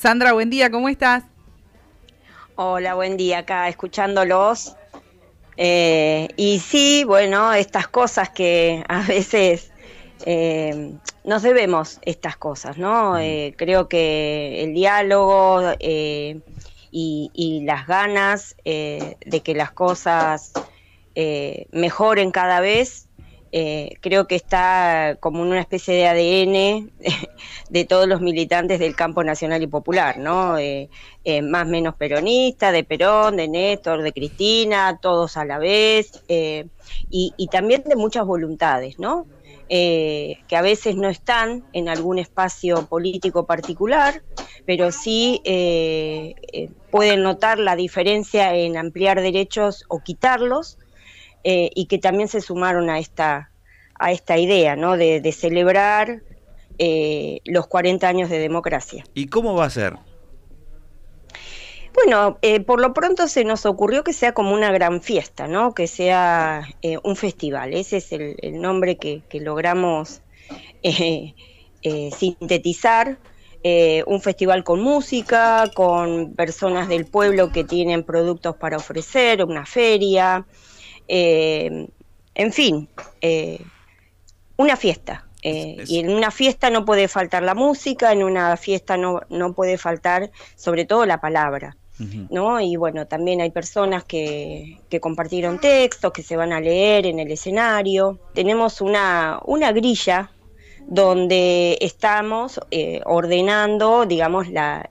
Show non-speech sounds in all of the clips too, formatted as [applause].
Sandra, buen día, ¿cómo estás? Hola, buen día acá, escuchándolos. Eh, y sí, bueno, estas cosas que a veces eh, nos debemos estas cosas, ¿no? Mm. Eh, creo que el diálogo y, y, las ganas de que las cosas mejoren cada vez eh, creo que está como una especie de ADN [laughs] de todos los militantes del campo nacional y popular, ¿no? Eh, eh, más menos peronista, de Perón, de Néstor, de Cristina, todos a la vez, eh, y, y, también de muchas voluntades, ¿no? Eh, que a veces no están en algún espacio político particular, pero sí pueden notar la diferencia en ampliar derechos o quitarlos eh, y que también se sumaron a esta, a esta idea de, celebrar eh, los 40 años de democracia. ¿Y cómo va a ser? Bueno, eh, por lo pronto se nos ocurrió que sea como una gran fiesta, ¿no? que sea un festival, ese es el, nombre que, logramos [laughs] sintetizar. un festival con música, con personas del pueblo que tienen productos para ofrecer, una feria, eh, en fin, eh, una fiesta. Eh, y en una fiesta no puede faltar la música, en una fiesta no, no puede faltar sobre todo la palabra. ¿No? Y bueno, también hay personas que, que, compartieron textos, que se van a leer en el escenario. Tenemos una, una grilla donde estamos ordenando, digamos, la,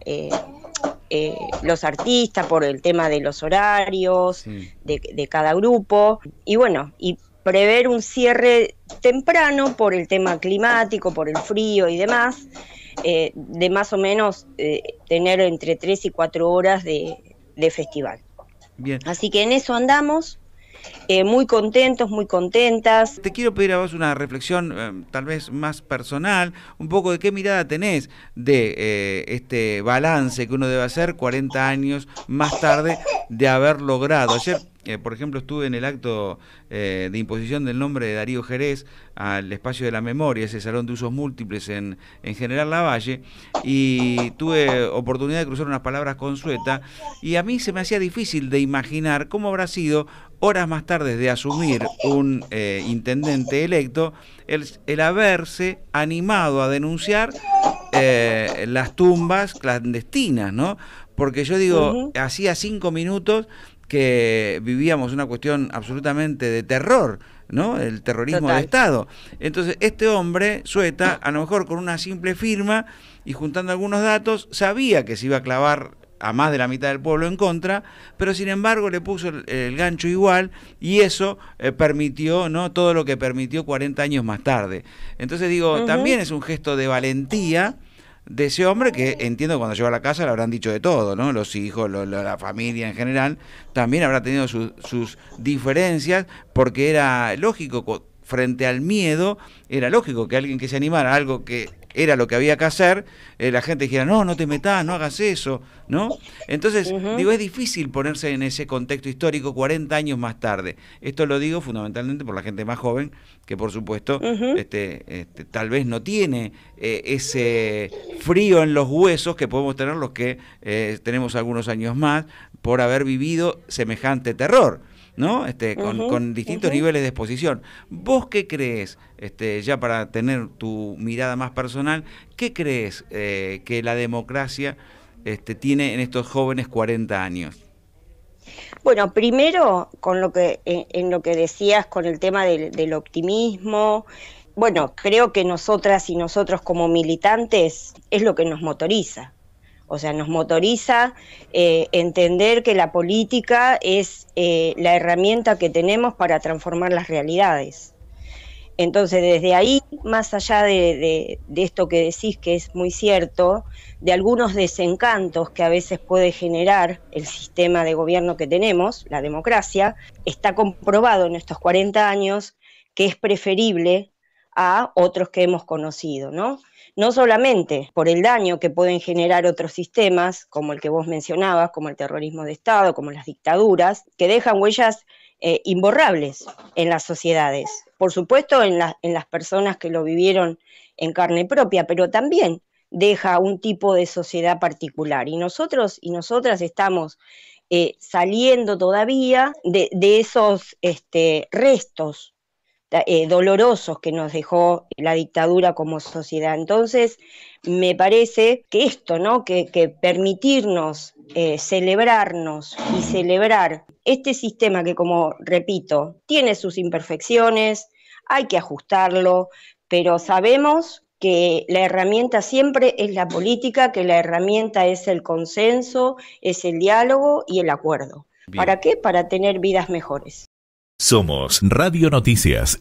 eh, los artistas, por el tema de los horarios de, cada grupo. Y bueno, y prever un cierre temprano por el tema climático, por el frío y demás, eh, de más o menos eh, tener entre tres y cuatro horas de, festival. Así que en eso andamos. Eh, muy contentos, muy contentas. Te quiero pedir a vos una reflexión eh, tal vez más personal, un poco de qué mirada tenés de eh, este balance que uno debe hacer 40 años más tarde de haber logrado. Ayer eh, por ejemplo, estuve en el acto eh, de imposición del nombre de Darío Jerez al espacio de la memoria, ese salón de usos múltiples en, en General Lavalle, y tuve oportunidad de cruzar unas palabras con Sueta, y a mí se me hacía difícil de imaginar cómo habrá sido horas más tarde de asumir un eh, intendente electo, el, haberse animado a denunciar las tumbas clandestinas, ¿no? Porque yo digo, hacía cinco minutos que vivíamos una cuestión absolutamente de terror, ¿no? El terrorismo de Estado. Entonces, este hombre, Sueta, a lo mejor con una simple firma y juntando algunos datos, sabía que se iba a clavar a más de la mitad del pueblo en contra, pero sin embargo le puso el, gancho igual y eso eh, permitió, ¿no? Todo lo que permitió 40 años más tarde. Entonces digo, también es un gesto de valentía de ese hombre que entiendo que cuando llegó a la casa le habrán dicho de todo, ¿no? Los hijos, la familia en general, también habrá tenido sus diferencias porque era lógico, frente al miedo, era lógico que alguien que se animara a algo que era lo que había que hacer, eh, la gente dijera, no, no te metas, no hagas eso, ¿no? Entonces, digo, es difícil ponerse en ese contexto histórico 40 años más tarde. Esto lo digo fundamentalmente por la gente más joven, que por supuesto este, este, tal vez no tiene eh, ese frío en los huesos que podemos tener los que eh, tenemos algunos años más por haber vivido semejante terror. ¿no? Este, con, distintos niveles de exposición. ¿Vos qué crees, este, ya para tener tu mirada más personal, qué crees eh, que la democracia este, tiene en estos jóvenes 40 años? Bueno, primero con lo que eh, en, lo que decías con el tema del optimismo, bueno, creo que nosotras y nosotros como militantes es lo que nos motoriza o sea, nos motoriza eh, entender que la política es eh, la herramienta que tenemos para transformar las realidades. Entonces, desde ahí, más allá de, de, esto que decís que es muy cierto, de algunos desencantos que a veces puede generar el sistema de gobierno que tenemos, la democracia, está comprobado en estos 40 años que es preferible a otros que hemos conocido, ¿no? No solamente por el daño que pueden generar otros sistemas, como el que vos mencionabas, como el terrorismo de Estado, como las dictaduras, que dejan huellas eh, imborrables en las sociedades, por supuesto en, en las personas que lo vivieron en carne propia, pero también deja un tipo de sociedad particular. Y nosotros y nosotras estamos eh, saliendo todavía de, esos este, restos eh, dolorosos que nos dejó la dictadura como sociedad. Entonces, me parece que esto, ¿no? que, permitirnos eh, celebrarnos y celebrar este sistema que, como repito, tiene sus imperfecciones, hay que ajustarlo, pero sabemos que la herramienta siempre es la política, que la herramienta es el consenso, es el diálogo y el acuerdo. ¿Para qué? Para tener vidas mejores. Somos Radio Noticias.